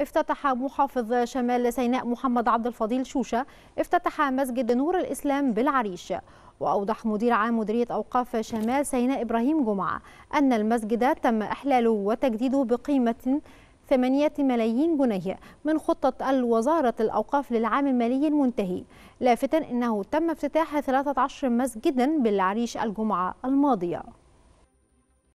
افتتح محافظ شمال سيناء محمد عبد الفضيل شوشة افتتح مسجد نور الإسلام بالعريش وأوضح مدير عام مديرية أوقاف شمال سيناء إبراهيم جمعة أن المسجد تم إحلاله وتجديده بقيمة 8 ملايين جنيه من خطة الوزارة الأوقاف للعام المالي المنتهي لافتا أنه تم افتتاح 13 مسجدا بالعريش الجمعة الماضية